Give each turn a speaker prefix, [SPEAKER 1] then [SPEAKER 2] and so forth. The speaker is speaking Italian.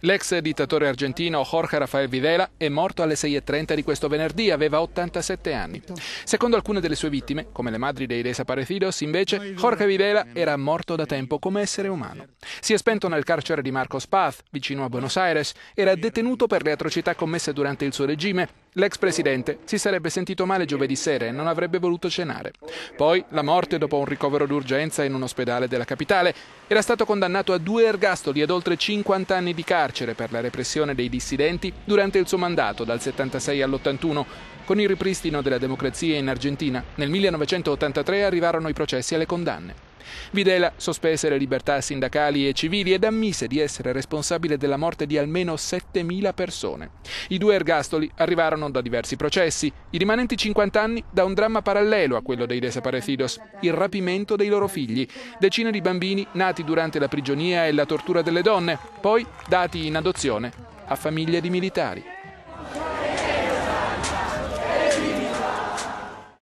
[SPEAKER 1] L'ex dittatore argentino Jorge Rafael Videla è morto alle 6.30 di questo venerdì, aveva 87 anni. Secondo alcune delle sue vittime, come le madri dei desaparecidos, invece, Jorge Videla era morto da tempo come essere umano. Si è spento nel carcere di Marcos Paz, vicino a Buenos Aires, era detenuto per le atrocità commesse durante il suo regime L'ex presidente si sarebbe sentito male giovedì sera e non avrebbe voluto cenare. Poi la morte dopo un ricovero d'urgenza in un ospedale della capitale. Era stato condannato a due ergastoli ed oltre 50 anni di carcere per la repressione dei dissidenti durante il suo mandato dal 76 all'81. Con il ripristino della democrazia in Argentina, nel 1983 arrivarono i processi alle condanne. Videla sospese le libertà sindacali e civili ed ammise di essere responsabile della morte di almeno 7.000 persone. I due ergastoli arrivarono da diversi processi, i rimanenti 50 anni da un dramma parallelo a quello dei desaparecidos, il rapimento dei loro figli, decine di bambini nati durante la prigionia e la tortura delle donne, poi dati in adozione a famiglie di militari.